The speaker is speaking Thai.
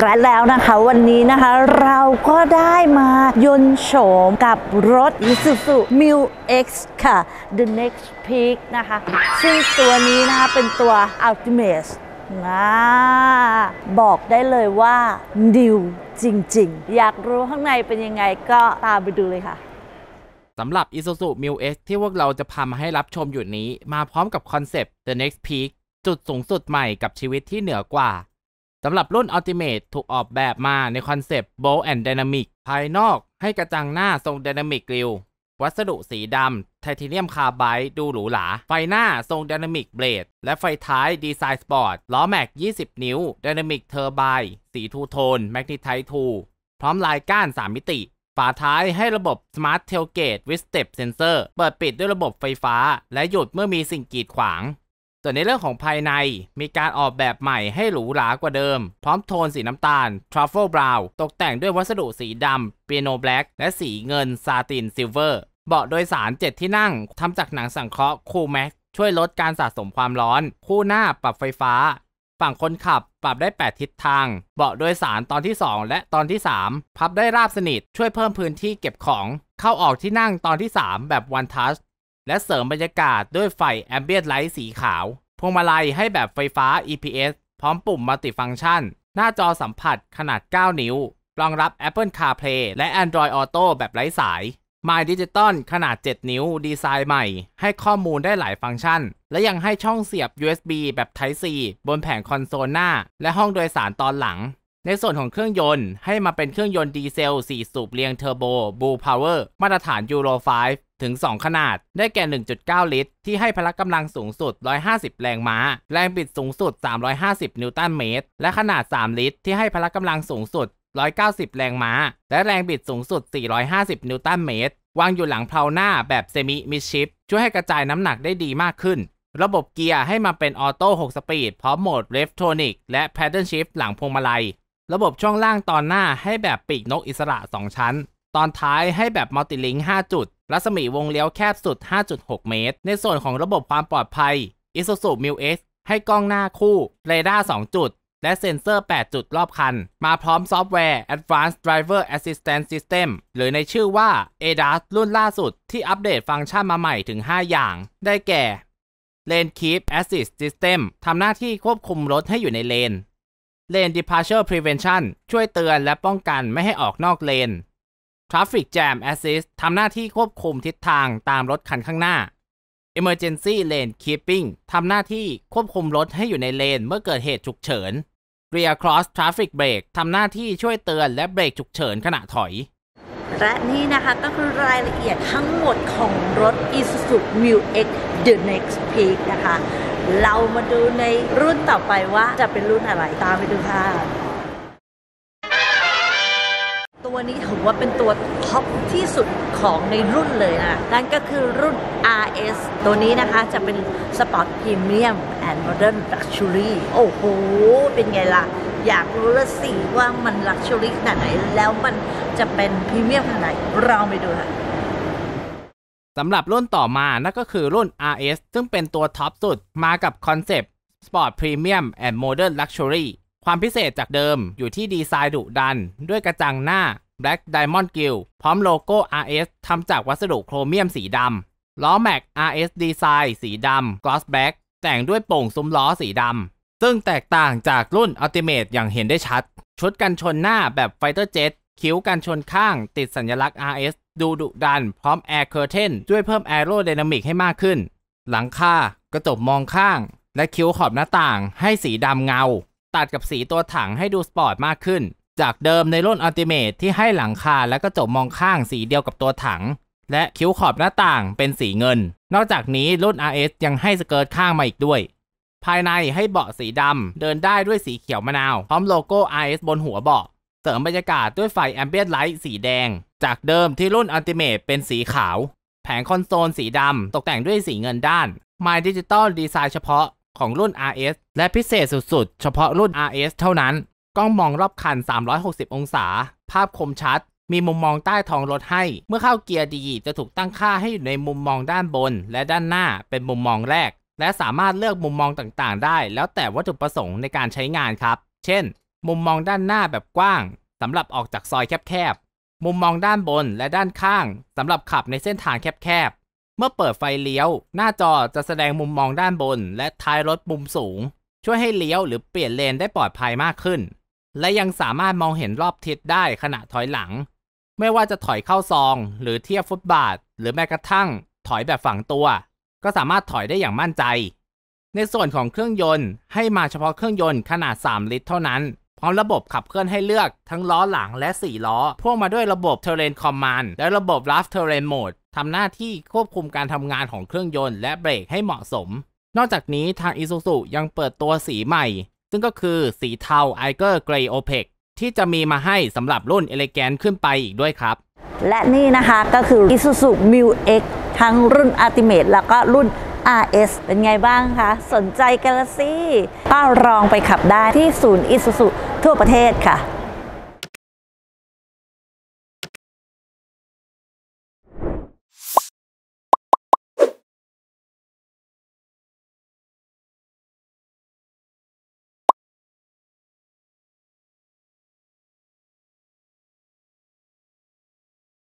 และแล้วนะคะ วันนี้นะคะ เราก็ได้มายนโฉมกับรถ Isuzu Mil X ค่ะ The Next Peak นะคะ ซึ่งตัวนี้นะคะ เป็นตัว Ultimate นะบอกได้เลยว่าดิวจริงๆ อยากรู้ข้างในเป็นยังไง ก็ตามไปดูเลยค่ะสำหรับ Isuzu m i l X ที่พวกเราจะพามาให้รับชมอยู่นี้ มาพร้อมกับคอนเซปต์ The Next Peak จุดสูงสุดใหม่กับชีวิตที่เหนือกว่าสำหรับรุ่น Ultimate ถูกออกแบบมาในคอนเซปต์ Bold and Dynamic ภายนอกให้กระจังหน้าทรง Dynamic Grill วัสดุสีดำไทเทเนียมคาร์ไบดูหรูหราไฟหน้าทรง Dynamic Blade และไฟท้ายดีไซน์สปอร์ตล้อแม็ก20 นิ้ว Dynamic Turbine สีทูโทน Magnetite 2 พร้อมลายก้าน 3 มิติฝาท้ายให้ระบบ Smart Tailgate with Step Sensor เปิดปิดด้วยระบบไฟฟ้า และหยุดเมื่อมีสิ่งกีดขวางส่วนในเรื่องของภายในมีการออกแบบใหม่ให้หรูหรากว่าเดิมพร้อมโทนสีน้ำตาล Truffle Brown ตกแต่งด้วยวัสดุสีดำเปียโนแบล็กและสีเงินซาตินซิลเวอร์เบาะโดยสาร7ที่นั่งทำจากหนังสังเคราะห์คูแม็กช่วยลดการสะสมความร้อน คู่หน้าปรับไฟฟ้า ฝั่งคนขับปรับได้ 8 ทิศทาง เบาะโดยสารตอนที่ 2 และตอนที่ 3 พับได้ราบสนิทช่วยเพิ่มพื้นที่เก็บของ เข้าออกที่นั่งตอนที่ 3 แบบ One Touch และเสริมบรรยากาศด้วยไฟแอมเบียนไลท์สีขาวพวงมาลัยให้แบบไฟฟ้า EPS พร้อมปุ่มมัลติฟังก์ชัน หน้าจอสัมผัสขนาด 9 นิ้ว รองรับ Apple CarPlay และ Android Auto แบบไร้สาย My Digital ขนาด 7 นิ้ว ดีไซน์ใหม่ ให้ข้อมูลได้หลายฟังก์ชัน และยังให้ช่องเสียบ USB แบบ Type C บนแผงคอนโซลหน้า และห้องโดยสารตอนหลังในส่วนของเครื่องยนต์ให้มาเป็นเครื่องยนต์ดีเซล 4 สูบเรียงเทอร์โบบูพาวเวอร์มาตรฐานยูโร5ถึง 2 ขนาด ได้แก่ 1.9 ลิตร ที่ให้พละกำลังสูงสุด 150 แรงม้า แรงบิดสูงสุด 350 นิวตันเมตร และขนาด 3 ลิตรที่ให้พละกำลังสูงสุด 190 แรงม้า และแรงบิดสูงสุด 450 นิวตันเมตร วางอยู่หลังเพลาหน้าแบบเซมิมิชิปช่วยให้กระจายน้ำหนักได้ดีมากขึ้น ระบบเกียร์ให้มาเป็นออโต้6สปีดพร้อมโหมดเลฟโทนิกและแพดเดิลชิฟ f t หลังพวงมาลัยระบบช่วงล่างตอนหน้าให้แบบปีกนกอิสระ 2 ชั้น ตอนท้ายให้แบบมัลติลิงก์5จุด รัศมีวงเลี้ยวแคบสุด 5.6 เมตร ในส่วนของระบบความปลอดภัย Isuzu MU-X ให้กล้องหน้าคู่เรดาร์2จุด และเซ็นเซอร์8จุดรอบคัน มาพร้อมซอฟต์แวร์ Advanced Driver Assistance System หรือในชื่อว่า ADAS รุ่นล่าสุด ที่อัปเดตฟังก์ชันมาใหม่ถึง 5 อย่าง ได้แก่ Lane Keep Assist System ทำหน้าที่ควบคุมรถให้อยู่ในเลน Lane Departure Prevention ช่วยเตือนและป้องกันไม่ให้ออกนอกเลน Traffic Jam Assist ทำหน้าที่ควบคุมทิศทางตามรถคันข้างหน้า Emergency Lane Keeping ทำหน้าที่ควบคุมรถให้อยู่ในเลนเมื่อเกิดเหตุฉุกเฉิน Rear Cross Traffic Brake ทำหน้าที่ช่วยเตือนและเบรกฉุกเฉินขณะถอยและนี่นะคะก็คือรายละเอียดทั้งหมดของรถ Isuzu Mu X The Next Peak นะคะ เรามาดูในรุ่นต่อไปว่าจะเป็นรุ่นอะไร ตามไปดูค่ะ ตัวนี้ถือว่าเป็นตัวท็อปที่สุดของในรุ่นเลยนะนั่นก็คือรุ่น RS ตัวนี้นะคะจะเป็นสปอร์ตพรีเมียมแอนด์โมเดิร์นลักชัวรี่โอ้โห เป็นไงล่ะ อยากรู้ละสิว่ามันลักชัวรี่ขนาดไหนแล้วมันจะเป็นพรีเมียมขนาดไหนเราไปดูค่ะสำหรับรุ่นต่อมานั่นก็คือรุ่น RS ซึ่งเป็นตัวท็อปสุดมากับคอนเซปต์ Sport Premium and Modern Luxury ความพิเศษจากเดิมอยู่ที่ดีไซน์ดุดัน ด้วยกระจังหน้า Black Diamond Grill พร้อมโลโก้ RS ทำจากวัสดุโครเมียมสีดำล้อแม็ก RS Design สีดำ Gloss Black แต่งด้วยโป่งซุ้มล้อสีดำซึ่งแตกต่างจากรุ่นอัลติเมทอย่างเห็นได้ชัด ชุดกันชนหน้าแบบไฟเตอร์เจ็ตคิ้วกันชนข้างติดสัญลักษณ์ RS ดูดุดันพร้อมแอร์เคอร์เทนช่วยเพิ่มแอโรไดนามิกให้มากขึ้น หลังคากระจกมองข้าง และคิ้วขอบหน้าต่างให้สีดำเงา ตัดกับสีตัวถังให้ดูสปอร์ตมากขึ้น จากเดิมในรุ่นอัลติเมทที่ให้หลังคาและกระจกมองข้างสีเดียวกับตัวถัง และคิ้วขอบหน้าต่างเป็นสีเงิน นอกจากนี้รุ่น RS ยังให้สเกิร์ตข้างมาอีกด้วยภายในให้เบาะสีดำ เดินได้ด้วยสีเขียวมะนาว พร้อมโลโก้ไอบนหัวเบาะ เสริมบรรยากาศด้วยไฟแอมเบียนไลท์สีแดงจากเดิมที่รุ่นอัลติเมทเป็นสีขาว แผงคอนโซลสีดำ ตกแต่งด้วยสีเงินด้านมายดิจิตอลดีไซน์เฉพาะของรุ่น RS และพิเศษสุดๆ เฉพาะรุ่น RS เท่านั้น กล้องมองรอบคัน 360 องศา ภาพคมชัด มีมุมมองใต้ท้องรถให้ เมื่อเข้าเกียร์ดีจะถูกตั้งค่าให้อยู่ในมุมมองด้านบน และด้านหน้าเป็นมุมมองแรกและสามารถเลือกมุมมองต่างๆ ได้ แล้วแต่วัตถุประสงค์ในการใช้งานครับ เช่น มุมมองด้านหน้าแบบกว้าง สำหรับออกจากซอยแคบๆ มุมมองด้านบนและด้านข้าง สำหรับขับในเส้นทางแคบๆ เมื่อเปิดไฟเลี้ยว หน้าจอจะแสดงมุมมองด้านบน และท้ายรถมุมสูง ช่วยให้เลี้ยวหรือเปลี่ยนเลนได้ปลอดภัยมากขึ้น และยังสามารถมองเห็นรอบทิศได้ขณะถอยหลัง ไม่ว่าจะถอยเข้าซอง หรือเทียบฟุตบาท หรือแม้กระทั่ง ถอยแบบฝังตัวก็สามารถถอยได้อย่างมั่นใจ ในส่วนของเครื่องยนต์ให้มาเฉพาะเครื่องยนต์ขนาด 3 ลิตร เท่านั้น พร้อมระบบขับเคลื่อนให้เลือกทั้งล้อหลังและ 4 ล้อพ่วงมาด้วยระบบ Terrain Command และระบบ Rough Terrain Mode ทำหน้าที่ควบคุมการทำงานของเครื่องยนต์และเบรกให้เหมาะสม นอกจากนี้ทาง Isuzu ยังเปิดตัวสีใหม่ ซึ่งก็คือสีเทา Iger g r ร y Opaque ที่จะมีมาให้สำหรับรุ่น Elegant ขึ้นไปอีกด้วยครับ และนี่นะคะก็คือ Isuzu Mu X ทั้งรุ่นอัลติเมทแล้วก็รุ่น RS เป็นไงบ้างคะสนใจก Galaxy ก็ลองไปขับได้ที่ศูนย์อิสุสุทั่วประเทศค่ะ